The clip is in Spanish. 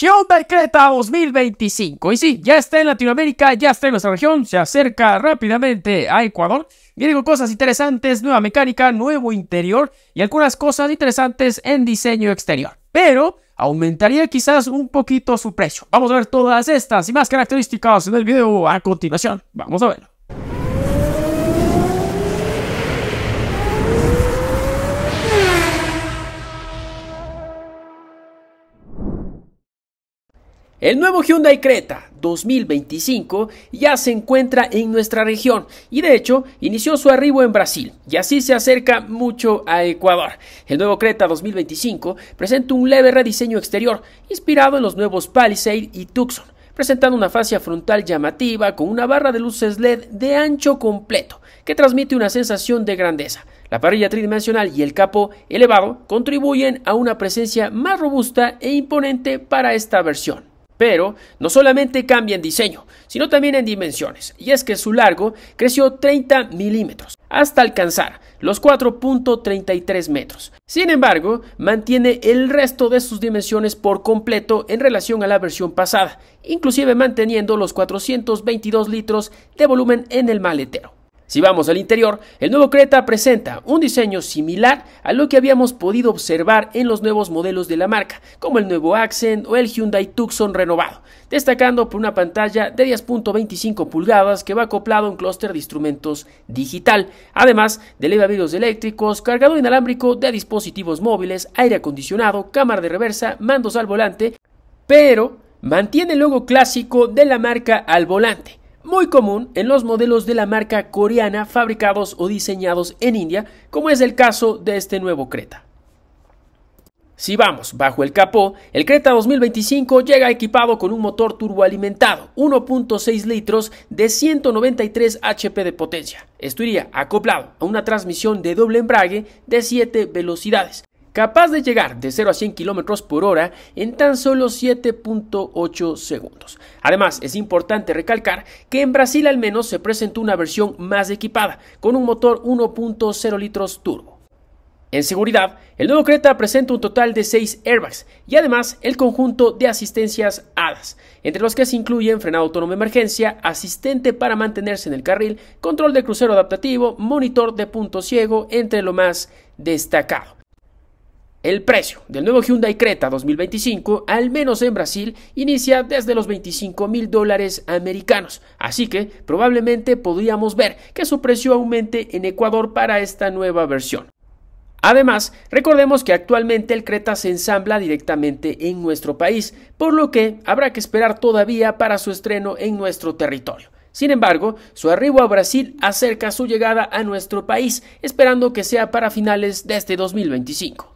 Hyundai Creta 2025. Y sí, ya está en Latinoamérica, ya está en nuestra región, se acerca rápidamente a Ecuador. Viene con cosas interesantes, nueva mecánica, nuevo interior y algunas cosas interesantes en diseño exterior. Pero aumentaría quizás un poquito su precio. Vamos a ver todas estas y más características en el video a continuación. Vamos a verlo. El nuevo Hyundai Creta 2025 ya se encuentra en nuestra región y de hecho inició su arribo en Brasil y así se acerca mucho a Ecuador. El nuevo Creta 2025 presenta un leve rediseño exterior inspirado en los nuevos Palisade y Tucson, presentando una fascia frontal llamativa con una barra de luces LED de ancho completo que transmite una sensación de grandeza. La parrilla tridimensional y el capo elevado contribuyen a una presencia más robusta e imponente para esta versión. Pero no solamente cambia en diseño, sino también en dimensiones, y es que su largo creció 30 milímetros, hasta alcanzar los 4.33 metros. Sin embargo, mantiene el resto de sus dimensiones por completo en relación a la versión pasada, inclusive manteniendo los 422 litros de volumen en el maletero. Si vamos al interior, el nuevo Creta presenta un diseño similar a lo que habíamos podido observar en los nuevos modelos de la marca, como el nuevo Accent o el Hyundai Tucson renovado, destacando por una pantalla de 10.25 pulgadas que va acoplado a un clúster de instrumentos digital, además de levavidrios eléctricos, cargador inalámbrico de dispositivos móviles, aire acondicionado, cámara de reversa, mandos al volante, pero mantiene el logo clásico de la marca al volante muy común en los modelos de la marca coreana fabricados o diseñados en India, como es el caso de este nuevo Creta. Si vamos bajo el capó, el Creta 2025 llega equipado con un motor turboalimentado, 1.6 litros de 193 HP de potencia. Esto iría acoplado a una transmisión de doble embrague de 7 velocidades, capaz de llegar de 0 a 100 km por hora en tan solo 7.8 segundos. Además, es importante recalcar que en Brasil al menos se presentó una versión más equipada, con un motor 1.0 litros turbo. En seguridad, el nuevo Creta presenta un total de 6 airbags y además el conjunto de asistencias HADAS, entre los que se incluyen frenado autónomo de emergencia, asistente para mantenerse en el carril, control de crucero adaptativo, monitor de punto ciego, entre lo más destacado. El precio del nuevo Hyundai Creta 2025, al menos en Brasil, inicia desde los 25 mil dólares americanos, así que probablemente podríamos ver que su precio aumente en Ecuador para esta nueva versión. Además, recordemos que actualmente el Creta se ensambla directamente en nuestro país, por lo que habrá que esperar todavía para su estreno en nuestro territorio. Sin embargo, su arribo a Brasil acerca su llegada a nuestro país, esperando que sea para finales de este 2025.